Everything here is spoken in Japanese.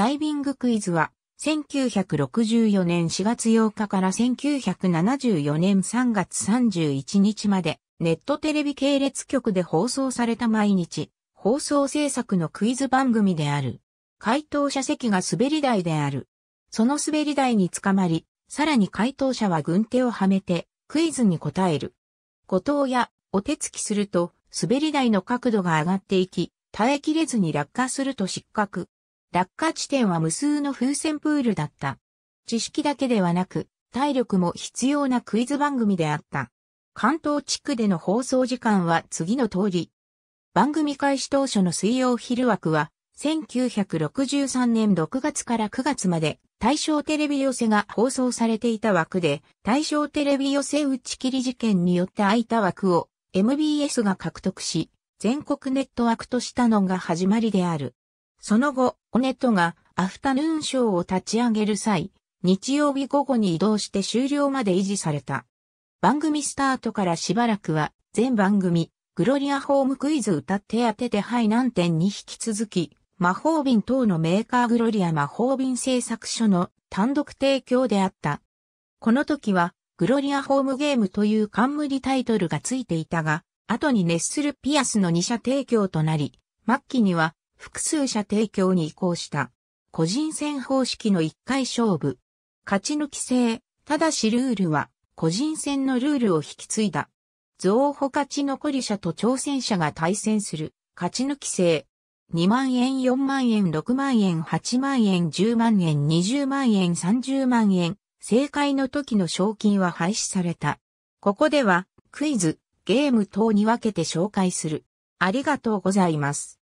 ダイビングクイズは、1964年4月8日から1974年3月31日まで、ネットテレビ系列局で放送された毎日、放送制作のクイズ番組である。回答者席が滑り台である。その滑り台に捕まり、さらに回答者は軍手をはめて、クイズに答える。誤答や、お手つきすると、滑り台の角度が上がっていき、耐えきれずに落下すると失格。落下地点は無数の風船プールだった。知識だけではなく、体力も必要なクイズ番組であった。関東地区での放送時間は次の通り。番組開始当初の水曜昼枠は、1963年6月から9月まで対象テレビ寄せが放送されていた枠で、対象テレビ寄せ打ち切り事件によって空いた枠を MBS が獲得し、全国ネットワークとしたのが始まりである。その後、オネットがアフタヌーンショーを立ち上げる際、日曜日午後に移動して終了まで維持された。番組スタートからしばらくは、全番組、グロリアホームクイズ歌って当ててはい難点に引き続き、魔法瓶等のメーカーグロリア魔法瓶製作所の単独提供であった。この時は、グロリアホームゲームという冠タイトルがついていたが、後に熱するピアスの2社提供となり、末期には複数社提供に移行した。個人戦方式の一回勝負。勝ち抜き制、ただしルールは、個人戦のルールを引き継いだ。増補勝ち残り者と挑戦者が対戦する、勝ち抜き制。2万円、4万円、6万円、8万円、10万円、20万円、30万円。正解の時の賞金は廃止された。ここでは、クイズ、ゲーム等に分けて紹介する。ありがとうございます。